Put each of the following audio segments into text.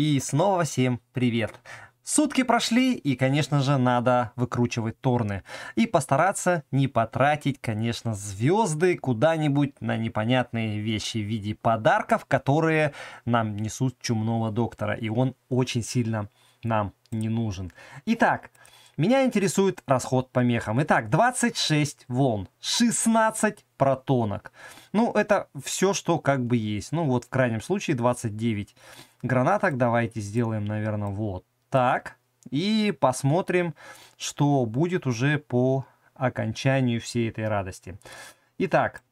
И снова всем привет! Сутки прошли, и, конечно же, надо выкручивать турны. И постараться не потратить, конечно, звезды куда-нибудь на непонятные вещи в виде подарков, которые нам несут чумного доктора. И он очень сильно нам не нужен. Итак, меня интересует расход по мехам. Итак, 26 волн, 16 протонок. Ну, это все, что как бы есть. Ну, вот в крайнем случае 29 гранаток. Давайте сделаем, наверное, вот так. И посмотрим, что будет уже по окончанию всей этой радости. Итак,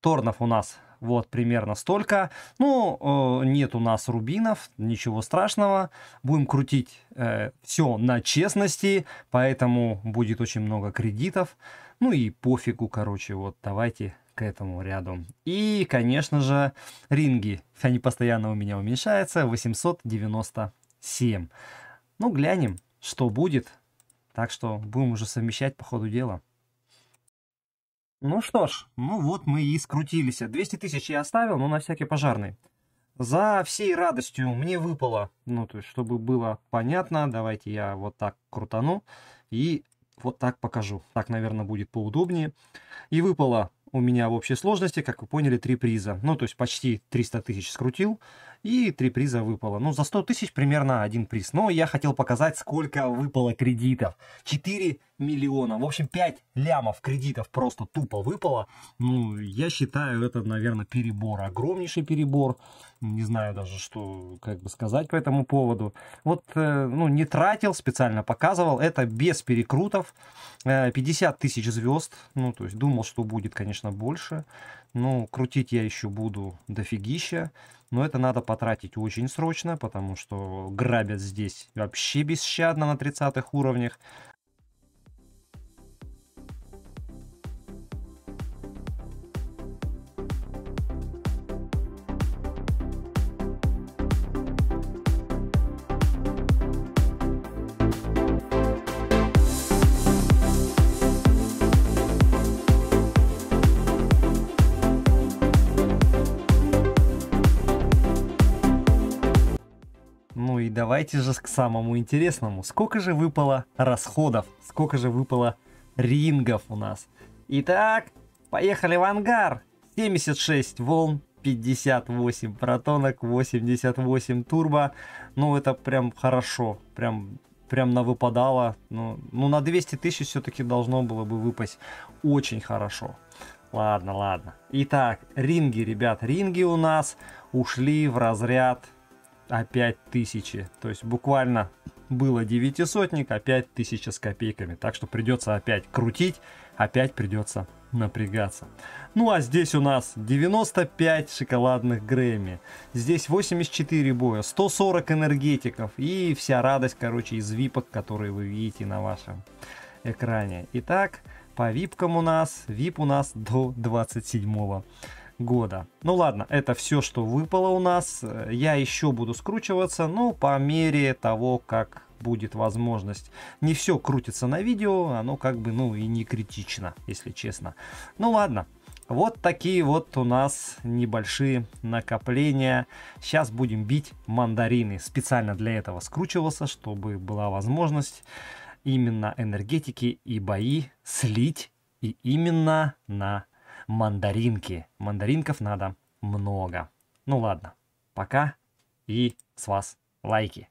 Торнов у нас вот, примерно столько. Ну, э, нет у нас рубинов, ничего страшного. Будем крутить э, все на честности, поэтому будет очень много кредитов. Ну и пофигу, короче, вот давайте к этому ряду. И, конечно же, ринги. Они постоянно у меня уменьшаются. 897. Ну, глянем, что будет. Так что будем уже совмещать по ходу дела. Ну что ж, ну вот мы и скрутились. 200 тысяч я оставил, но на всякий пожарный. За всей радостью мне выпало, ну то есть, чтобы было понятно, давайте я вот так крутану и вот так покажу. Так, наверное, будет поудобнее. И выпало у меня в общей сложности, как вы поняли, три приза. Ну то есть почти 300 тысяч скрутил и три приза выпало. Ну, за 100 тысяч примерно один приз. Но я хотел показать, сколько выпало кредитов. 4 миллиона. В общем, 5 лямов кредитов просто тупо выпало. Ну, я считаю, это, наверное, перебор. Огромнейший перебор. Не знаю даже, что как бы сказать по этому поводу. Вот, э, ну, не тратил, специально показывал. Это без перекрутов. 50 э, тысяч звезд. Ну, то есть думал, что будет, конечно, больше. Ну, крутить я еще буду дофигища. Но это надо потратить очень срочно, потому что грабят здесь вообще бесщадно на 30 уровнях. давайте же к самому интересному. Сколько же выпало расходов? Сколько же выпало рингов у нас? Итак, поехали в ангар. 76 волн, 58 протонок, 88 турбо. Ну, это прям хорошо. Прям прям на выпадало. Ну, ну на 200 тысяч все-таки должно было бы выпасть очень хорошо. Ладно, ладно. Итак, ринги, ребят, ринги у нас ушли в разряд опять а тысячи. То есть буквально было девятисотник, опять а тысяча с копейками. Так что придется опять крутить, опять придется напрягаться. Ну а здесь у нас 95 шоколадных Грэмми. Здесь 84 боя, 140 энергетиков и вся радость, короче, из випок, которые вы видите на вашем экране. Итак, по випкам у нас, вип у нас до 27 года. Ну ладно, это все, что выпало у нас. Я еще буду скручиваться, но ну, по мере того, как будет возможность. Не все крутится на видео, оно как бы, ну, и не критично, если честно. Ну ладно, вот такие вот у нас небольшие накопления. Сейчас будем бить мандарины. Специально для этого скручивался, чтобы была возможность именно энергетики и бои слить и именно на мандаринки. Мандаринков надо много. Ну ладно, пока и с вас лайки.